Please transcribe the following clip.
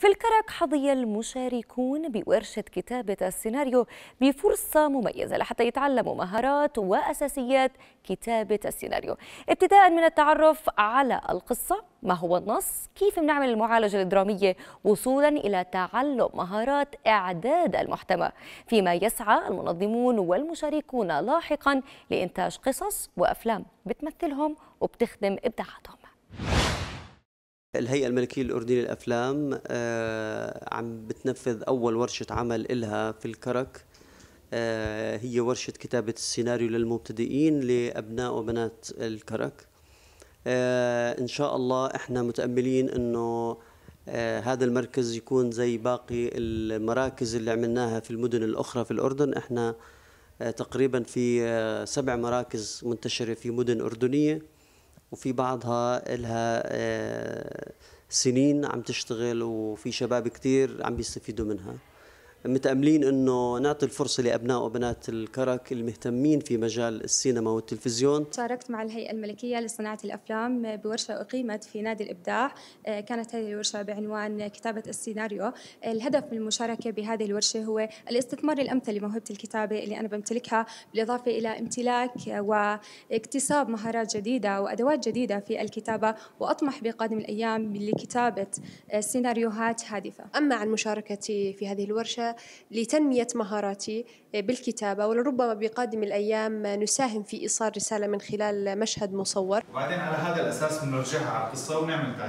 في الكرك حظي المشاركون بورشة كتابة السيناريو بفرصة مميزة لحتى يتعلموا مهارات وأساسيات كتابة السيناريو ابتداء من التعرف على القصة ما هو النص كيف نعمل المعالجة الدرامية وصولا إلى تعلم مهارات إعداد المحتوى فيما يسعى المنظمون والمشاركون لاحقا لإنتاج قصص وأفلام بتمثلهم وبتخدم إبداعاتهم الهيئة الملكية الأردنية للأفلام آه، عم بتنفذ أول ورشة عمل إلها في الكرك آه، هي ورشة كتابة السيناريو للمبتدئين لأبناء وبنات الكرك آه، إن شاء الله إحنا متأملين أنه هذا المركز يكون زي باقي المراكز اللي عملناها في المدن الأخرى في الأردن إحنا تقريبا في سبع مراكز منتشرة في مدن أردنية وفي بعضها لها آه، سنين عم تشتغل وفي شباب كتير عم بيستفيدوا منها متأملين أنه نعطي الفرصة لأبناء وبنات الكرك المهتمين في مجال السينما والتلفزيون شاركت مع الهيئة الملكية لصناعة الأفلام بورشة أقيمت في نادي الإبداع آه، كانت هذه الورشة بعنوان كتابة السيناريو آه، الهدف من المشاركة بهذه الورشة هو الاستثمار الأمثل لموهبة الكتابة اللي أنا بمتلكها بالإضافة إلى امتلاك واكتساب مهارات جديدة وأدوات جديدة في الكتابة وأطمح بقادم الأيام لكتابة آه، سيناريوهات هادفة أما عن مشاركتي في هذه الورشة لتنمية مهاراتي آه، بالكتابة ولربما بقادم الأيام نساهم في إيصال رسالة من خلال مشهد مصور وبعدين على هذا الأساس بنرجعها على القصة ونعمل تعديل